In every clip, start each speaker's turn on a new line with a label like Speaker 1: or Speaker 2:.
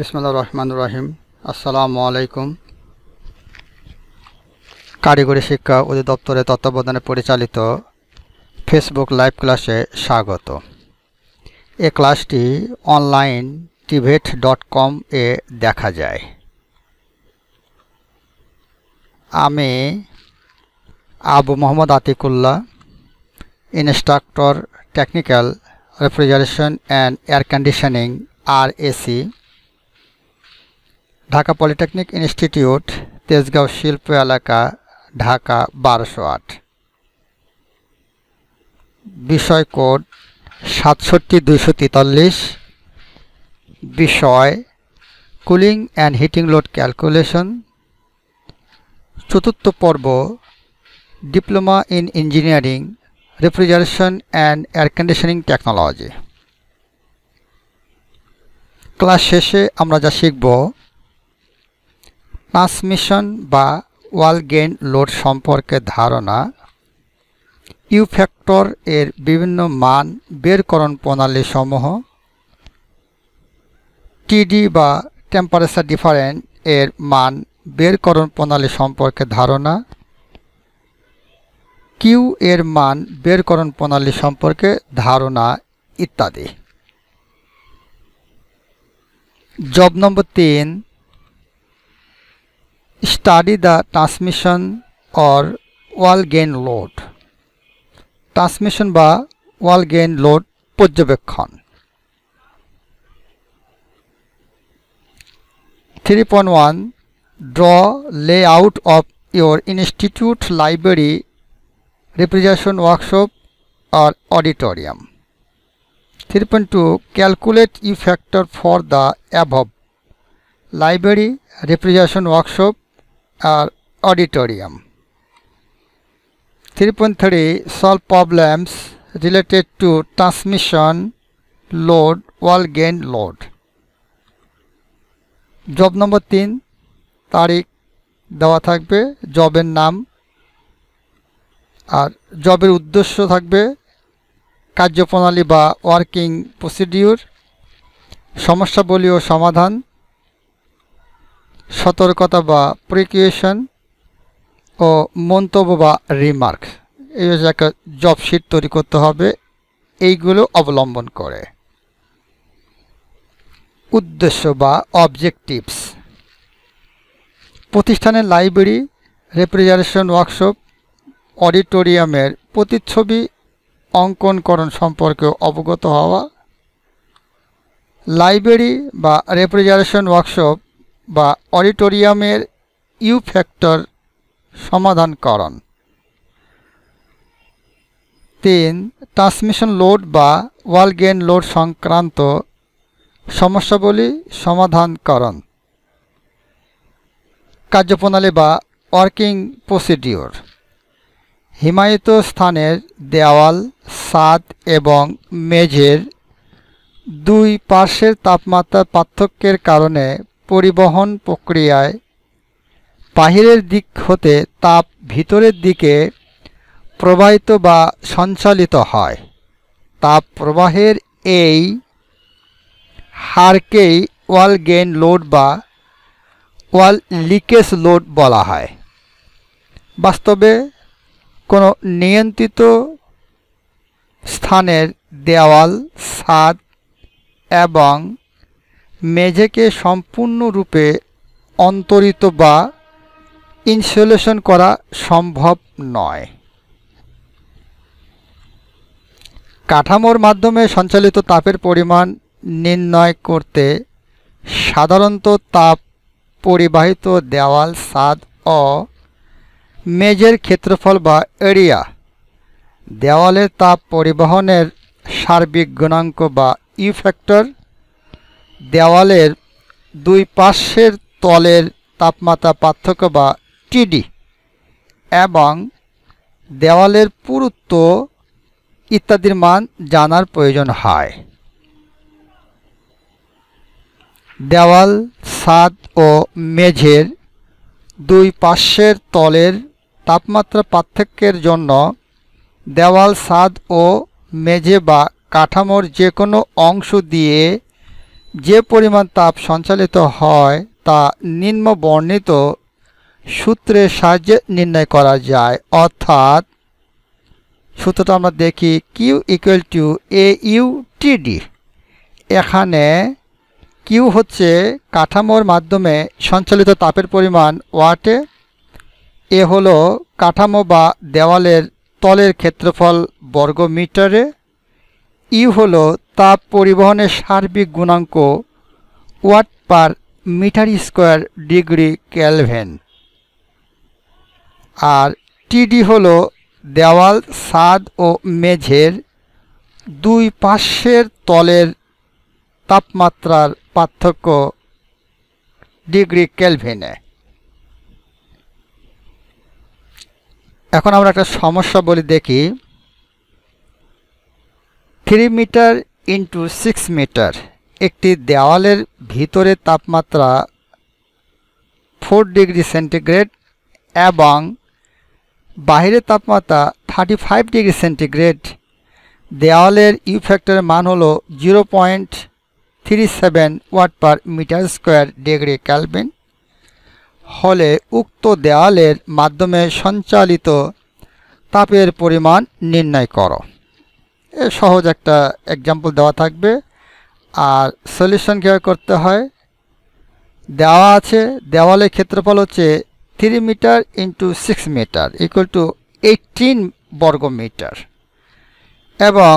Speaker 1: বিসমুল্লা রহমান রহিম আসসালামু আলাইকুম কারিগরি শিক্ষা অধিদপ্তরের তত্ত্বাবধানে পরিচালিত ফেসবুক লাইভ ক্লাসে স্বাগত এ ক্লাসটি অনলাইন টিভেট ডট কম এ দেখা যায় আমি Abu Mohammad Atiqullah instructor technical refrigeration and air conditioning আর AC Dhaka polytechnic institute Tejgaon শিল্প এলাকা ঢাকা বারোশো আট বিষয় কোড সাতষট্টি দুইশো তেতাল্লিশ বিষয় cooling and heating load calculation চতুর্থ পর্ব diploma in engineering refrigeration and air conditioning technology class শেষে আমরা যা শিখব ট্রান্সমিশন বা ওয়ালগেন লোড সম্পর্কে ধারণা ইউ ফ্যাক্টর এর বিভিন্ন মান বেরকরণ প্রণালী সমূহ টিডি বা টেম্পারেচার ডিফারেন্ট এর মান বেরকরণ প্রণালী সম্পর্কে ধারণা কিউ এর মান বেরকরণ প্রণালী সম্পর্কে ধারণা ইত্যাদি জব নম্বর তিন study the transmission or wall gain load transmission বা ওয়াল গেন লোড পর্যবেক্ষণ three point one draw layout of your institute library reception workshop আর auditorium three point two calculate U for the above library reception workshop আর auditorium three point three solve problems related to transmission load wall gain load job number তিন তারিখ দেওয়া থাকবে জবের নাম আর জবের উদ্দেশ্য থাকবে কার্যপ্রণালী বা ওয়ার্কিং প্রসিডিউর সমস্যাবলী ও সমাধান সতর্কতা বা প্রিকিউশন ও মন্তব্য বা রিমার্ক এই হচ্ছে একটা জব শিট তৈরি করতে হবে এইগুলো অবলম্বন করে উদ্দেশ্য বা অবজেক্টিভস প্রতিষ্ঠানের লাইব্রেরি রেফ্রিজারেশন ওয়ার্কশপ অডিটোরিয়ামের প্রতিচ্ছবি অঙ্কনকরণ সম্পর্কে অবগত হওয়া লাইব্রেরি বা রেফ্রিজারেশন ওয়ার্কশপ বা অডিটোরিয়ামের ইউ ফ্যাক্টর করণ তিন ট্রান্সমিশন লোড বা ওয়াল গেন লোড সংক্রান্ত সমাধান করণ কার্যপ্রণালী বা ওয়ার্কিং প্রসিডিওর হিমায়িত স্থানের দেওয়াল ছাদ এবং মেঝের দুই পার্শ্বের তাপমাত্রা পার্থক্যের কারণে পরিবহন প্রক্রিয়ায় বাহিরের দিক হতে তাপ ভিতরের দিকে প্রবাহিত বা সঞ্চালিত হয় তাপ প্রবাহের এই হারকেই ওয়াল গেইন লোড বা ওয়াল লিকেজ লোড বলা হয় বাস্তবে কোনো নিয়ন্ত্রিত স্থানের দেওয়াল ছাদ এবং মেঝেকে সম্পূর্ণরূপে অন্তরিত বা ইনসুলেশন করা সম্ভব নয় কাঠামোর মাধ্যমে সঞ্চালিত তাপের পরিমাণ নির্ণয় করতে সাধারণত তাপ পরিবাহিত দেওয়াল সাদ ও মেজের ক্ষেত্রফল বা এরিয়া দেওয়ালের তাপ পরিবহনের সার্বিক গুণাঙ্ক বা ইফ্যাক্টর দেওয়ালের দুই পাশের তলের তাপমাত্রা পার্থক্য বা টিডি এবং দেওয়ালের পুরুত্ব ইত্যাদির মান জানার প্রয়োজন হয় দেওয়াল সাদ ও মেঝের দুই পাশের তলের তাপমাত্রা পার্থক্যের জন্য দেওয়াল সাদ ও মেঝে বা কাঠামোর যে কোনো অংশ দিয়ে যে পরিমাণ তাপ সঞ্চালিত হয় তা নিম্ন বর্ণিত সূত্রের সাহায্যে নির্ণয় করা যায় অর্থাৎ সূত্রটা আমরা দেখি Q equal to A U TD এখানে কিউ হচ্ছে কাঠামোর মাধ্যমে সঞ্চালিত তাপের পরিমাণ ওয়াটে এ হলো কাঠামো বা দেওয়ালের তলের ক্ষেত্রফল বর্গ মিটারে ইউ হলো তাপ পরিবহনের সার্বিক গুণাঙ্ক watt per metre square degree Kelvin আর টিডি হল দেওয়াল ছাদ ও মেঝের দুই পাশের তলের তাপমাত্রার পার্থক্য ডিগ্রি ক্যালভেনে এখন আমরা একটা সমস্যা বলি দেখি three metre into six metre একটি দেওয়ালের ভিতরে তাপমাত্রা ফোর ডিগ্রি সেন্টিগ্রেড এবং বাহিরে তাপমাত্রা থার্টি ফাইভ ডিগ্রি সেন্টিগ্রেড দেওয়ালের ইউফ্যাক্টরের মান হলো zero point three seven watt per metre square degree Kelvin হলে উক্ত দেওয়ালের মাধ্যমে সঞ্চালিত তাপের পরিমাণ নির্ণয় করো এ সহজ একটা এক্সাম্পল দেওয়া থাকবে আর সলিউশন কীভাবে করতে হয় দেওয়া আছে দেওয়ালের ক্ষেত্রফল হচ্ছে three metre into six metre equal to eighteen বর্গ মিটার এবং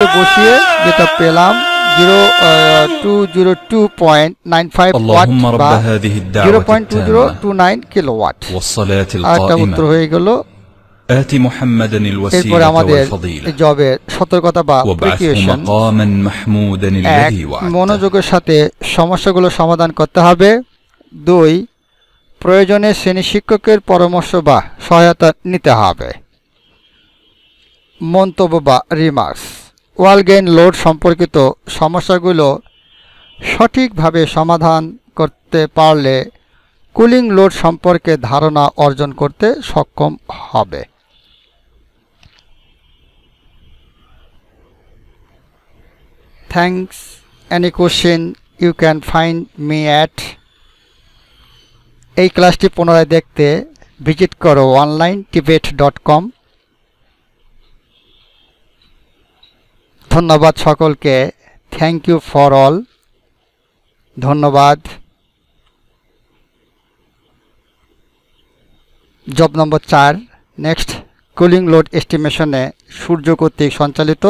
Speaker 1: মনোযোগের সাথে সমস্যাগুলো সমাধান করতে হবে দুই প্রয়োজনে শ্রেণী শিক্ষকের পরামর্শ বা সহায়তা নিতে হবে মন্তব্য বা রিমার্কস ওয়াল গেইন লোড সম্পর্কিত সমস্যাগুলো সঠিকভাবে সমাধান করতে পারলে কুলিং লোড সম্পর্কে ধারণা অর্জন করতে সক্ষম হবে Thanks. Any question you can find me at এই ক্লাসটি পুনরায় দেখতে ভিজিট করো অনলাইন টিবেট ডট কম ধন্যবাদ সকলকে থ্যাংক ইউ ফর অল ধন্যবাদ জব নম্বর চার নেক্সট কুলিং লোড এস্টিমেশনে সূর্য কর্তৃক সঞ্চালিত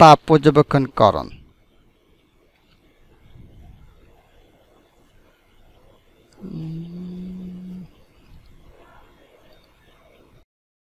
Speaker 1: তাপ পর্যবেক্ষণকরণ Mm.